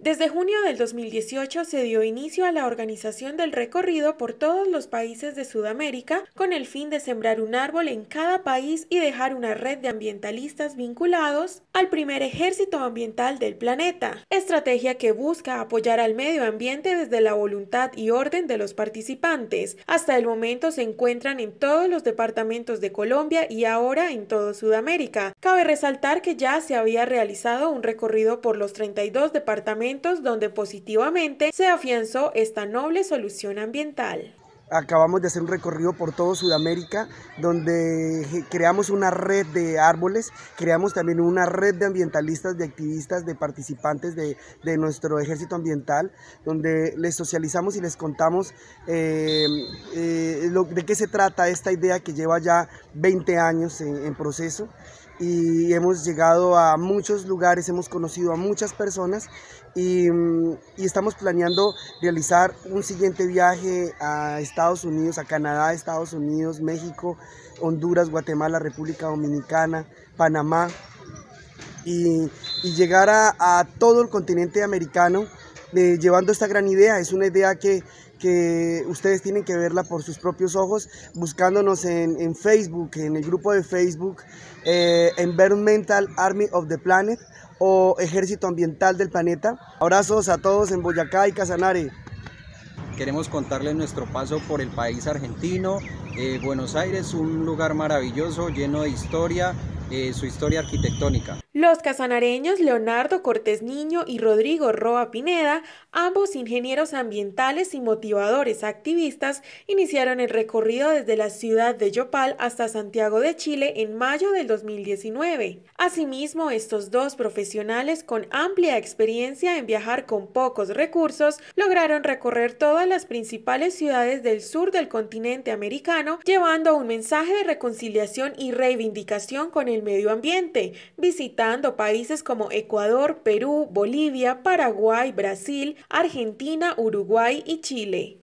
Desde junio del 2018 se dio inicio a la organización del recorrido por todos los países de Sudamérica con el fin de sembrar un árbol en cada país y dejar una red de ambientalistas vinculados al primer ejército ambiental del planeta, estrategia que busca apoyar al medio ambiente desde la voluntad y orden de los participantes. Hasta el momento se encuentran en todos los departamentos de Colombia y ahora en todo Sudamérica. Cabe resaltar que ya se había realizado un recorrido por los 32 departamentos donde positivamente se afianzó esta noble solución ambiental acabamos de hacer un recorrido por todo Sudamérica donde creamos una red de árboles, creamos también una red de ambientalistas, de activistas, de participantes de, nuestro ejército ambiental, donde les socializamos y les contamos eh, eh, de qué se trata esta idea que lleva ya 20 años en proceso y hemos llegado a muchos lugares, hemos conocido a muchas personas mm, y, estamos planeando realizar un siguiente viaje a Estados Unidos, a Canadá, Estados Unidos, México, Honduras, Guatemala, República Dominicana, Panamá y, llegar a, todo el continente americano eh, llevando esta gran idea. Es una idea que, que ustedes tienen que verla por sus propios ojos, buscándonos en, Facebook, en el grupo de Facebook eh, Environmental Army of the Planet o Ejército Ambiental del Planeta. Abrazos a todos en Boyacá y Casanare. Queremos contarles nuestro paso por el país argentino, eh, Buenos Aires, un lugar maravilloso, lleno de historia, eh, su historia arquitectónica. Los casanareños Leonardo Cortés Niño y Rodrigo Roa Pineda, ambos ingenieros ambientales y motivadores activistas, iniciaron el recorrido desde la ciudad de Yopal hasta Santiago de Chile en mayo del 2019. Asimismo, estos dos profesionales con amplia experiencia en viajar con pocos recursos lograron recorrer todas las principales ciudades del sur del continente americano, llevando un mensaje de reconciliación y reivindicación con el medio ambiente, visitando países como Ecuador, Perú, Bolivia, Paraguay, Brasil, Argentina, Uruguay y Chile.